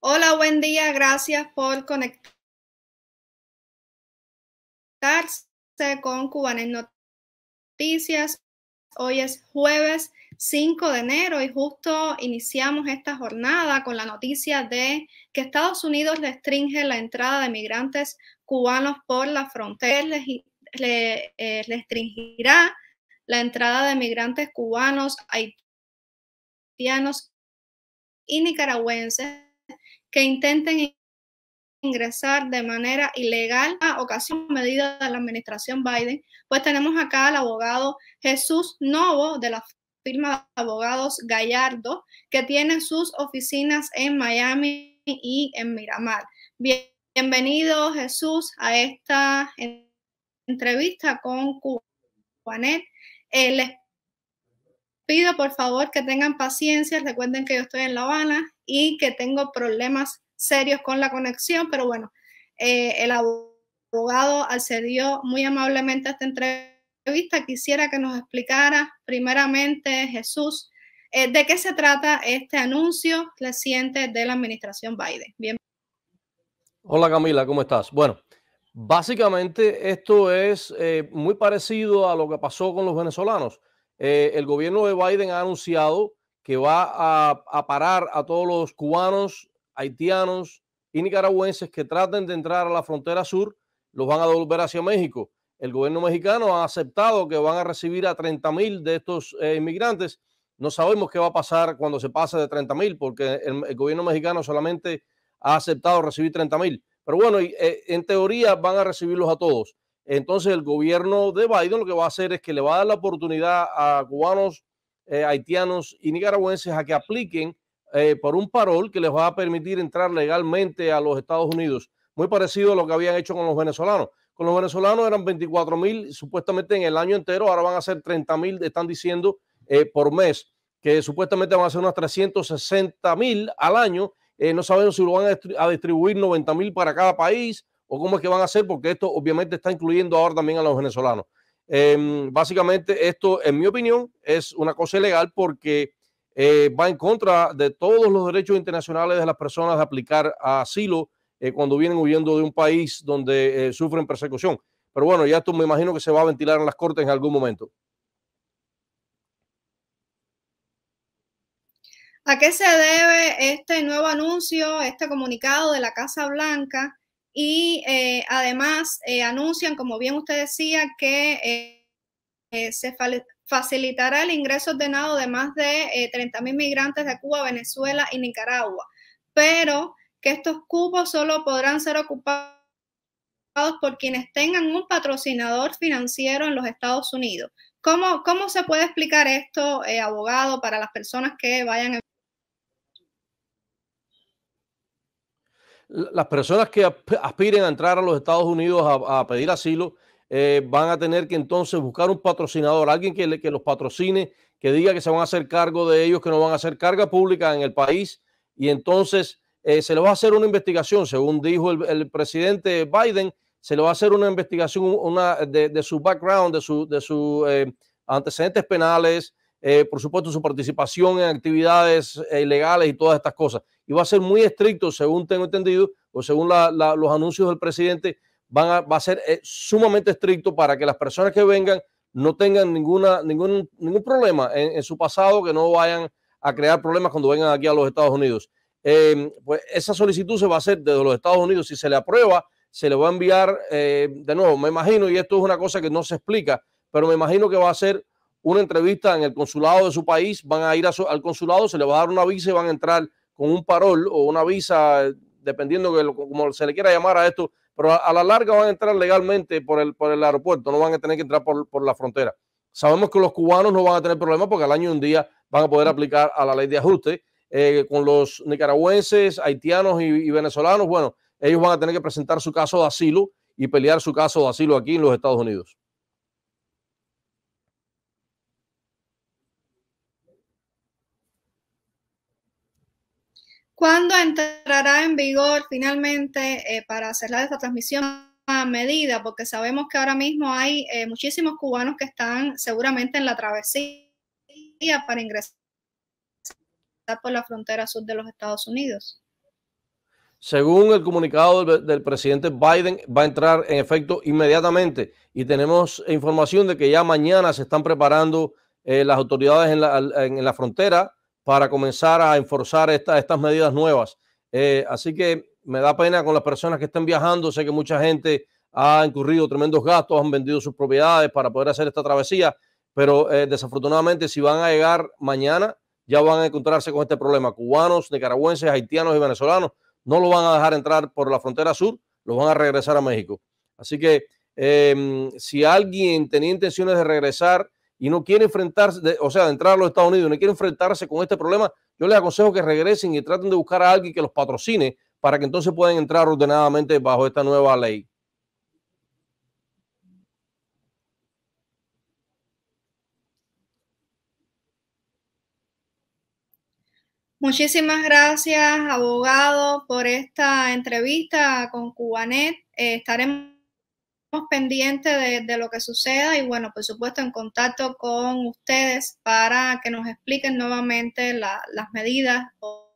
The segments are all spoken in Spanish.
Hola, buen día. Gracias por conectarse con Cubanes Noticias. Hoy es jueves 5 de enero y justo iniciamos esta jornada con la noticia de que Estados Unidos restringe la entrada de migrantes cubanos por la frontera. le, eh, restringirá la entrada de migrantes cubanos, haitianos y nicaragüenses que intenten ingresar de manera ilegal a ocasión medida de la administración Biden, pues tenemos acá al abogado Jesús Novo de la firma de abogados Gallardo, que tiene sus oficinas en Miami y en Miramar. Bienvenido Jesús a esta entrevista con Cubanet. Eh, les pido por favor que tengan paciencia, recuerden que yo estoy en La Habana y que tengo problemas serios con la conexión, pero bueno, eh, el abogado accedió muy amablemente a esta entrevista. Quisiera que nos explicara primeramente, Jesús, eh, de qué se trata este anuncio reciente de la administración Biden. Bien. Hola Camila, ¿cómo estás? Bueno, básicamente esto es eh, muy parecido a lo que pasó con los venezolanos. el gobierno de Biden ha anunciado que va a, parar a todos los cubanos, haitianos y nicaragüenses que traten de entrar a la frontera sur, los van a devolver hacia México. El gobierno mexicano ha aceptado que van a recibir a 30 mil de estos eh, inmigrantes. No sabemos qué va a pasar cuando se pase de 30 mil, porque el, gobierno mexicano solamente ha aceptado recibir 30 mil. Pero bueno, y, eh, en teoría van a recibirlos a todos. Entonces el gobierno de Biden lo que va a hacer es que le va a dar la oportunidad a cubanos eh, haitianos y nicaragüenses a que apliquen eh, por un parol que les va a permitir entrar legalmente a los Estados Unidos. Muy parecido a lo que habían hecho con los venezolanos. Con los venezolanos eran 24 mil supuestamente en el año entero, ahora van a ser 30 mil, están diciendo, eh, por mes, que supuestamente van a ser unas 360 mil al año. no sabemos si lo van a distribuir 90 mil para cada país o cómo es que van a hacer, porque esto obviamente está incluyendo ahora también a los venezolanos. Em, básicamente esto, en mi opinión, es una cosa ilegal porque eh, va en contra de todos los derechos internacionales de las personas de aplicar asilo eh, cuando vienen huyendo de un país donde eh, sufren persecución. Pero bueno, ya esto me imagino que se va a ventilar en las cortes en algún momento. ¿A qué se debe este nuevo anuncio, este comunicado de la Casa Blanca? y eh, además eh, anuncian, como bien usted decía, que eh, se facilitará el ingreso ordenado de más de 30.000 migrantes de Cuba, Venezuela y Nicaragua, pero que estos cupos solo podrán ser ocupados por quienes tengan un patrocinador financiero en los Estados Unidos. ¿Cómo, cómo se puede explicar esto, abogado, para las personas que vayan a... las personas que aspiren a entrar a los Estados Unidos a, pedir asilo eh, van a tener que entonces buscar un patrocinador, alguien que, que los patrocine, que diga que se van a hacer cargo de ellos, que no van a hacer carga pública en el país. Y entonces eh, se le va a hacer una investigación, según dijo el, presidente Biden, se le va a hacer una investigación una, de, su background, de, su, de sus eh, antecedentes penales, eh, por supuesto, su participación en actividades ilegales eh, y todas estas cosas. Y va a ser muy estricto, según tengo entendido, o según los anuncios del presidente, va a ser eh, sumamente estricto para que las personas que vengan no tengan ningún, ningún problema en, su pasado, que no vayan a crear problemas cuando vengan aquí a los Estados Unidos. pues esa solicitud se va a hacer desde los Estados Unidos. Si se le aprueba, se le va a enviar de nuevo, me imagino, y esto es una cosa que no se explica, pero me imagino que va a ser una entrevista en el consulado de su país, van a ir al consulado, se le va a dar una visa y van a entrar con un parol o una visa, dependiendo de como se le quiera llamar a esto, pero a, la larga van a entrar legalmente por el, por el aeropuerto, no van a tener que entrar por, por la frontera. Sabemos que los cubanos no van a tener problemas porque al año y un día van a poder aplicar a la ley de ajuste. Eh, con los nicaragüenses, haitianos y, venezolanos, bueno, ellos van a tener que presentar su caso de asilo y pelear su caso de asilo aquí en los Estados Unidos. ¿Cuándo entrará en vigor finalmente eh, para cerrar esta transmisión a medida? Porque sabemos que ahora mismo hay eh, muchísimos cubanos que están seguramente en la travesía para ingresar por la frontera sur de los Estados Unidos. Según el comunicado del, presidente Biden, va a entrar en efecto inmediatamente y tenemos información de que ya mañana se están preparando eh, las autoridades en la, en la frontera para comenzar a enforzar estas medidas nuevas. Eh, así que me da pena con las personas que están viajando. Sé que mucha gente ha incurrido tremendos gastos, han vendido sus propiedades para poder hacer esta travesía, pero eh, desafortunadamente si van a llegar mañana, ya van a encontrarse con este problema. Cubanos, nicaragüenses, haitianos y venezolanos no lo van a dejar entrar por la frontera sur, lo van a regresar a México. Así que em, si alguien tenía intenciones de regresar y no quiere enfrentarse, o sea, de entrar a los Estados Unidos, no quiere enfrentarse con este problema, yo les aconsejo que regresen y traten de buscar a alguien que los patrocine para que entonces puedan entrar ordenadamente bajo esta nueva ley. Muchísimas gracias, abogado, por esta entrevista con Cubanet. Eh, estaremos Estamos pendientes de, lo que suceda y bueno, por supuesto en contacto con ustedes para que nos expliquen nuevamente las medidas o,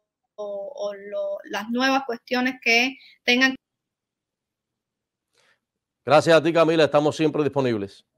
las nuevas cuestiones que tengan. Gracias a ti Camila, estamos siempre disponibles.